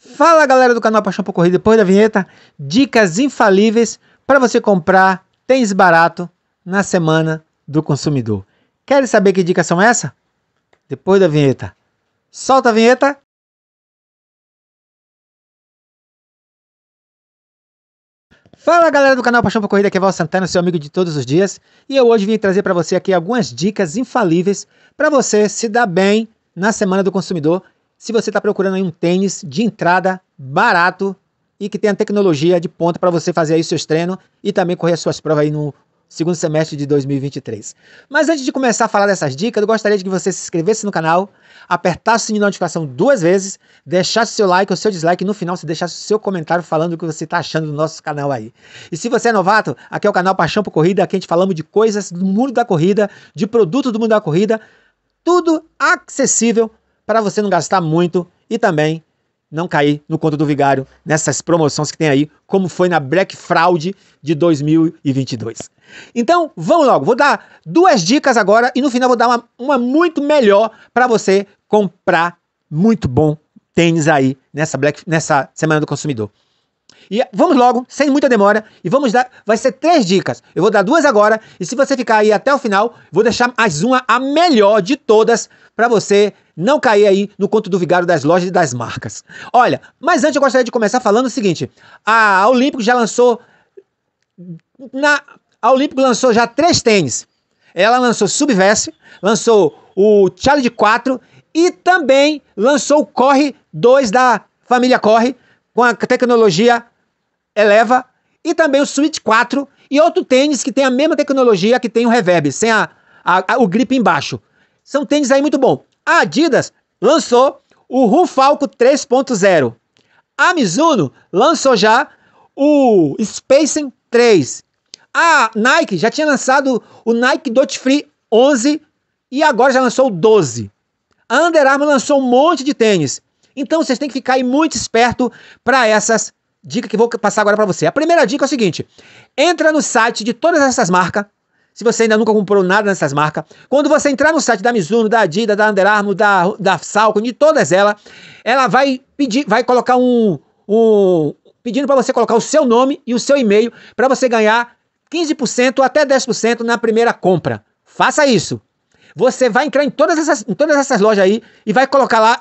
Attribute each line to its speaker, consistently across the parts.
Speaker 1: Fala galera do canal Paixão por Corrida, depois da vinheta, dicas infalíveis para você comprar tênis barato na semana do consumidor. Quer saber que dicas são essa? Depois da vinheta. Solta a vinheta! Fala galera do canal Paixão por Corrida, aqui é Val Santana, seu amigo de todos os dias, e eu hoje vim trazer para você aqui algumas dicas infalíveis para você se dar bem na semana do consumidor se você está procurando um tênis de entrada barato e que tenha tecnologia de ponta para você fazer aí seus treinos e também correr as suas provas aí no segundo semestre de 2023. Mas antes de começar a falar dessas dicas, eu gostaria de que você se inscrevesse no canal, apertasse o sininho de notificação duas vezes, deixasse seu like ou seu dislike e no final se deixasse o seu comentário falando o que você está achando do nosso canal aí. E se você é novato, aqui é o canal Paixão por Corrida, aqui a gente falamos de coisas do mundo da corrida, de produto do mundo da corrida, tudo acessível para você não gastar muito e também não cair no conto do vigário nessas promoções que tem aí, como foi na Black Fraud de 2022. Então, vamos logo. Vou dar duas dicas agora e no final vou dar uma, uma muito melhor para você comprar muito bom tênis aí nessa, Black, nessa Semana do Consumidor. E vamos logo, sem muita demora, e vamos dar. Vai ser três dicas. Eu vou dar duas agora, e se você ficar aí até o final, vou deixar mais uma, a melhor de todas, para você não cair aí no conto do vigário das lojas e das marcas. Olha, mas antes eu gostaria de começar falando o seguinte: a Olímpico já lançou. Na, a Olímpico lançou já três tênis. Ela lançou Subverse, lançou o Challenge 4 e também lançou o Corre 2 da família Corre com a tecnologia Eleva e também o Switch 4 e outro tênis que tem a mesma tecnologia que tem o reverb, sem a, a, a o grip embaixo. São tênis aí muito bom. A Adidas lançou o Rufalco 3.0. A Mizuno lançou já o Spacing 3. A Nike já tinha lançado o Nike Dot Free 11 e agora já lançou o 12. A Under Armour lançou um monte de tênis. Então vocês têm que ficar aí muito esperto para essas dicas que eu vou passar agora para você. A primeira dica é o seguinte: entra no site de todas essas marcas. Se você ainda nunca comprou nada nessas marcas, quando você entrar no site da Mizuno, da Adidas, da Under Armour, da, da Salcon, de todas elas, ela vai pedir, vai colocar um, um pedindo para você colocar o seu nome e o seu e-mail para você ganhar 15% até 10% na primeira compra. Faça isso. Você vai entrar em todas essas, em todas essas lojas aí e vai colocar lá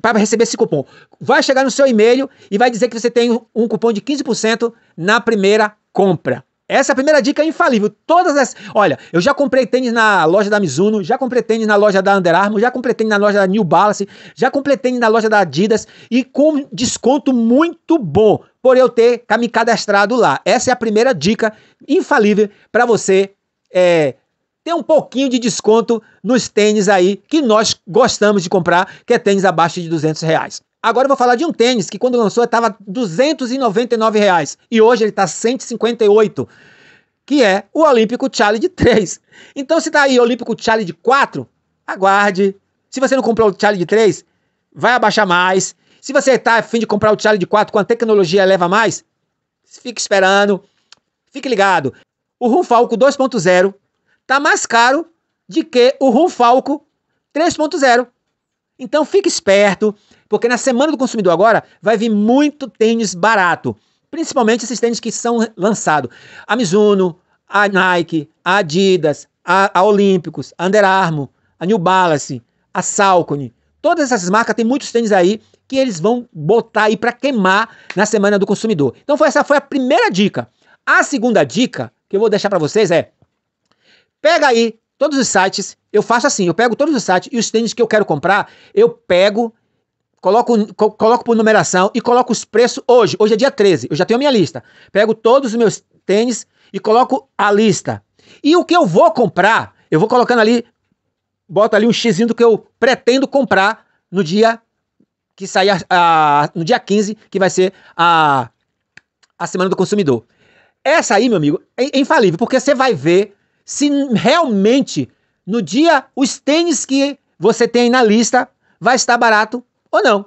Speaker 1: para receber esse cupom. Vai chegar no seu e-mail e vai dizer que você tem um cupom de 15% na primeira compra. Essa é a primeira dica infalível. Todas as. Olha, eu já comprei tênis na loja da Mizuno, já comprei tênis na loja da Under Armour, já comprei tênis na loja da New Balance, já comprei tênis na loja da Adidas e com desconto muito bom por eu ter me cadastrado lá. Essa é a primeira dica infalível para você é, tem um pouquinho de desconto nos tênis aí que nós gostamos de comprar, que é tênis abaixo de 200 reais. Agora eu vou falar de um tênis que quando lançou estava 299 reais e hoje ele está 158 que é o Olímpico Challenge 3. Então se tá aí Olímpico Challenge 4, aguarde. Se você não comprou o Challenge 3, vai abaixar mais. Se você está a fim de comprar o Challenge 4 com a tecnologia leva mais, fique esperando, fique ligado. O Rufalco 2.0 tá mais caro de que o Rum Falco 3.0. Então fique esperto, porque na semana do consumidor agora vai vir muito tênis barato, principalmente esses tênis que são lançados. A Mizuno, a Nike, a Adidas, a, a Olímpicos, a Under Armour, a New Balance, a Salcone. Todas essas marcas têm muitos tênis aí que eles vão botar aí para queimar na semana do consumidor. Então foi, essa foi a primeira dica. A segunda dica que eu vou deixar para vocês é Pega aí todos os sites, eu faço assim, eu pego todos os sites e os tênis que eu quero comprar, eu pego, coloco, co coloco por numeração e coloco os preços hoje. Hoje é dia 13, eu já tenho a minha lista. Pego todos os meus tênis e coloco a lista. E o que eu vou comprar, eu vou colocando ali, boto ali um xizinho do que eu pretendo comprar no dia que sair a, a, no dia 15, que vai ser a, a Semana do Consumidor. Essa aí, meu amigo, é infalível, porque você vai ver se realmente no dia os tênis que você tem na lista vai estar barato ou não.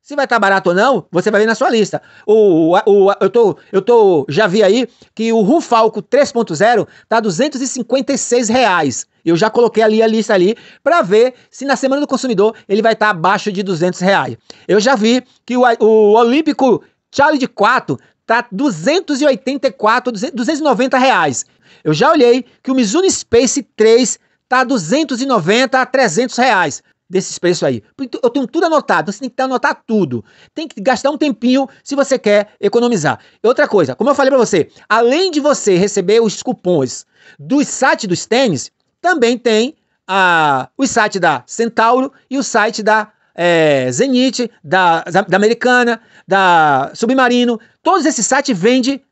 Speaker 1: Se vai estar barato ou não, você vai ver na sua lista. O, o, o eu, tô, eu tô, já vi aí que o Rufalco 3.0 tá 256 reais. Eu já coloquei ali a lista ali para ver se na semana do consumidor ele vai estar tá abaixo de 200 reais. Eu já vi que o, o Olímpico Charlie de 4 tá 284, 290 reais. Eu já olhei que o Mizuno Space 3 tá 290 a 300 reais desses preços aí. Eu tenho tudo anotado, você tem que anotar tudo. Tem que gastar um tempinho se você quer economizar. E outra coisa, como eu falei para você, além de você receber os cupons dos sites dos tênis, também tem a, ah, o site da Centauro e o site da é, eh, Zenit, da, da Americana, da Submarino. Todos esses sites vendem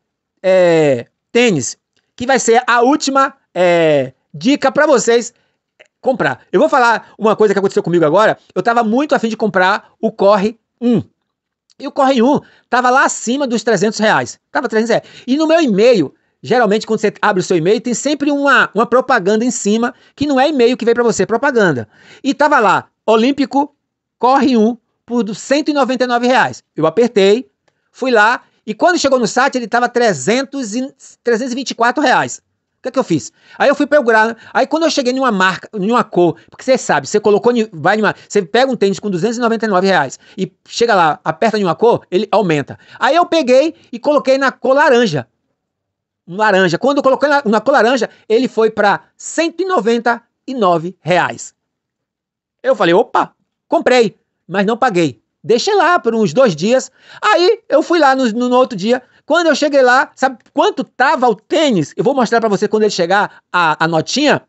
Speaker 1: é, tênis que vai ser a última é, dica para vocês comprar. Eu vou falar uma coisa que aconteceu comigo agora. Eu estava muito afim de comprar o Corre 1. E o Corre 1 estava lá acima dos 300 reais. Tava 300 reais. E no meu e-mail, geralmente quando você abre o seu e-mail, tem sempre uma, uma propaganda em cima, que não é e-mail que vem para você, é propaganda. E tava lá, Olímpico Corre 1 por 199 reais. Eu apertei, fui lá e quando chegou no site, ele estava 324 reais. O que é que eu fiz? Aí eu fui procurar. Aí quando eu cheguei numa marca, numa cor, porque você sabe, você colocou, vai numa, você pega um tênis com 299 reais e chega lá, aperta em uma cor, ele aumenta. Aí eu peguei e coloquei na cor laranja. laranja. Quando eu coloquei na, na cor laranja, ele foi para 199 reais. Eu falei, opa, comprei, mas não paguei. Deixei lá por uns dois dias. Aí eu fui lá no, no outro dia. Quando eu cheguei lá, sabe quanto tava o tênis? Eu vou mostrar para você quando ele chegar a, a notinha.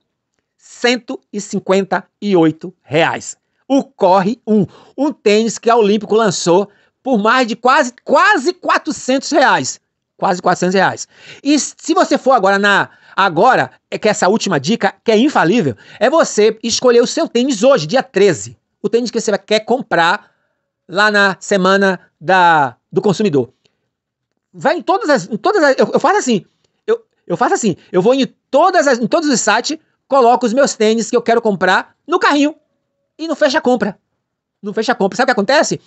Speaker 1: 158 reais. O Corre 1, um tênis que a Olímpico lançou por mais de quase, quase 400 reais. Quase 400 reais. E se você for agora na... Agora, é que essa última dica, que é infalível, é você escolher o seu tênis hoje, dia 13. O tênis que você quer comprar lá na semana da, do consumidor. Vai em todas as. Em todas as, eu, eu, faço assim. Eu, eu faço assim. Eu vou em, todas as, em todos os sites, coloco os meus tênis que eu quero comprar no carrinho. E não fecha a compra. Não fecha a compra. Sabe o que acontece?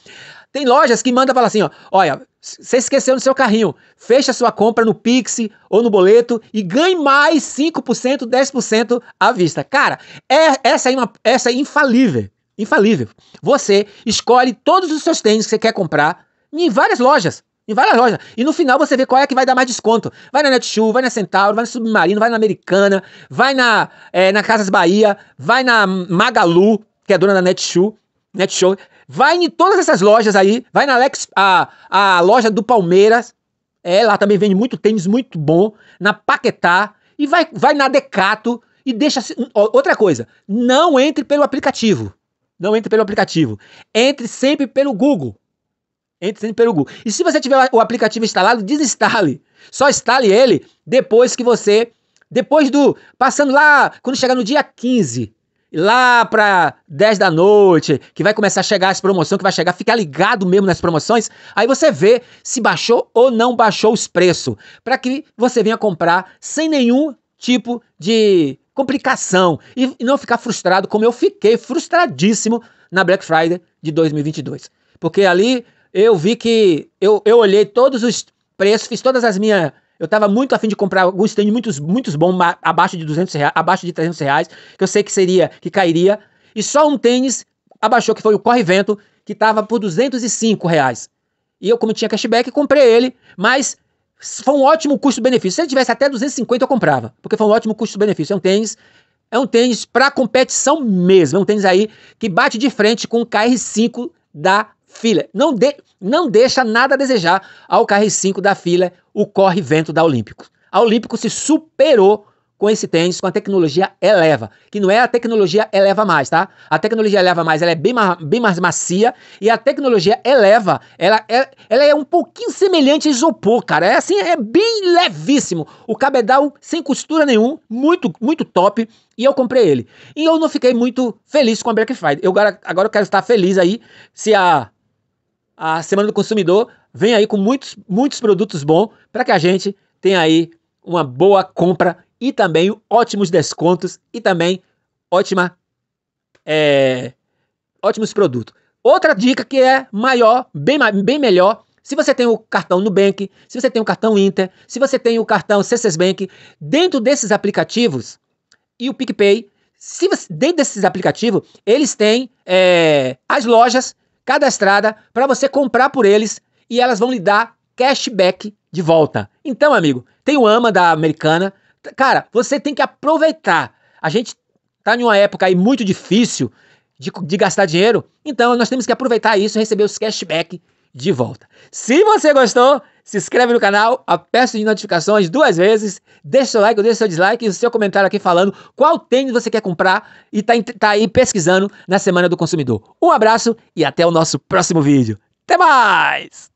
Speaker 1: Tem lojas que mandam falar assim: ó, olha, você esqueceu no seu carrinho, fecha sua compra no Pix ou no boleto e ganhe mais 5%, 10% à vista. Cara, é, essa, é uma, essa é infalível infalível. Você escolhe todos os seus tênis que você quer comprar em várias lojas. Em várias lojas. E no final você vê qual é que vai dar mais desconto. Vai na Netshoe, vai na Centauro, vai na Submarino, vai na Americana, vai na, é, na Casas Bahia, vai na Magalu, que é dona da Netshoe. Netshow. Vai em todas essas lojas aí. Vai na Alex, a, a loja do Palmeiras. É, lá também vende muito tênis muito bom. Na Paquetá. E vai, vai na Decato. E deixa. Outra coisa, não entre pelo aplicativo. Não entre pelo aplicativo. Entre sempre pelo Google. Entre sempre pelo Google. E se você tiver o aplicativo instalado, desinstale. Só instale ele depois que você. Depois do. Passando lá, quando chegar no dia 15. Lá para 10 da noite, que vai começar a chegar as promoções, que vai chegar, fica ligado mesmo nas promoções. Aí você vê se baixou ou não baixou os preços. Para que você venha comprar sem nenhum tipo de complicação e não ficar frustrado como eu fiquei frustradíssimo na Black Friday de 2022. Porque ali eu vi que eu, eu olhei todos os preços, fiz todas as minhas. Eu estava muito afim de comprar alguns tênis muitos, muitos bons, abaixo de 200 reais, abaixo de 300 reais, que eu sei que seria, que cairia. E só um tênis abaixou, que foi o Corre Vento, que estava por 205 reais. E eu, como tinha cashback, comprei ele, mas foi um ótimo custo-benefício. Se ele tivesse até 250, eu comprava, porque foi um ótimo custo-benefício. É um tênis é um tênis para competição mesmo. É um tênis aí que bate de frente com o KR5 da fila. Não, de, não deixa nada a desejar ao KR5 da fila, o corre-vento da Olímpico. A Olímpico se superou com esse tênis, com a tecnologia Eleva, que não é a tecnologia Eleva mais, tá? A tecnologia Eleva mais, ela é bem, bem mais macia e a tecnologia Eleva, ela é, ela é um pouquinho semelhante a isopor, cara. É assim, é bem levíssimo. O cabedal sem costura nenhum, muito, muito top. E eu comprei ele. E eu não fiquei muito feliz com a Black Friday. Eu agora, agora eu quero estar feliz aí se a a Semana do Consumidor vem aí com muitos, muitos produtos bons para que a gente tenha aí uma boa compra e também ótimos descontos e também ótima é, ótimos produtos. Outra dica que é maior, bem, bem melhor, se você tem o cartão Nubank, se você tem o cartão Inter, se você tem o cartão C6 Bank, dentro desses aplicativos e o PicPay, se você, dentro desses aplicativos, eles têm é, as lojas cadastradas para você comprar por eles e elas vão lhe dar cashback de volta. Então, amigo, tem o AMA da Americana, Cara, você tem que aproveitar. A gente tá numa época aí muito difícil de, de gastar dinheiro, então nós temos que aproveitar isso e receber os cashback de volta. Se você gostou, se inscreve no canal, aperta de notificações duas vezes, deixa seu like ou deixa seu dislike e o seu comentário aqui falando qual tênis você quer comprar e tá, tá aí pesquisando na Semana do Consumidor. Um abraço e até o nosso próximo vídeo. Até mais!